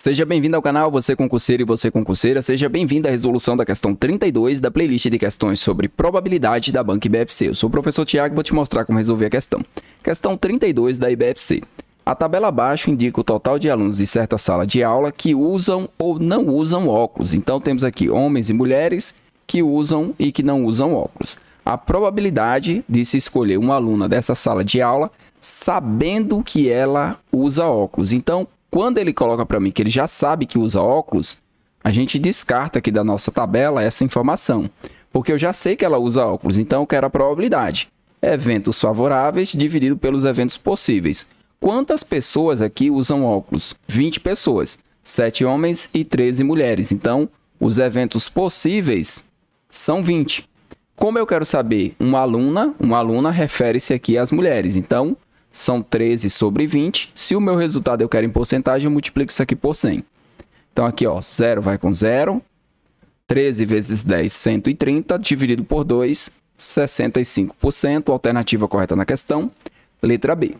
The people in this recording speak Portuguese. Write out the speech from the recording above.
Seja bem-vindo ao canal, você concurseiro e você concurseira, seja bem-vindo à resolução da questão 32 da playlist de questões sobre probabilidade da banca IBFC. Eu sou o professor Tiago e vou te mostrar como resolver a questão. Questão 32 da IBFC. A tabela abaixo indica o total de alunos de certa sala de aula que usam ou não usam óculos. Então temos aqui homens e mulheres que usam e que não usam óculos. A probabilidade de se escolher uma aluna dessa sala de aula sabendo que ela usa óculos. Então, quando ele coloca para mim que ele já sabe que usa óculos, a gente descarta aqui da nossa tabela essa informação, porque eu já sei que ela usa óculos, então eu quero a probabilidade. Eventos favoráveis dividido pelos eventos possíveis. Quantas pessoas aqui usam óculos? 20 pessoas, 7 homens e 13 mulheres. Então, os eventos possíveis são 20. Como eu quero saber, uma aluna, uma aluna refere-se aqui às mulheres. Então, são 13 sobre 20. Se o meu resultado eu quero em porcentagem, eu multiplico isso aqui por 100. Então aqui, ó, 0 vai com 0. 13 vezes 10, 130, dividido por 2, 65%. Alternativa correta na questão, letra B.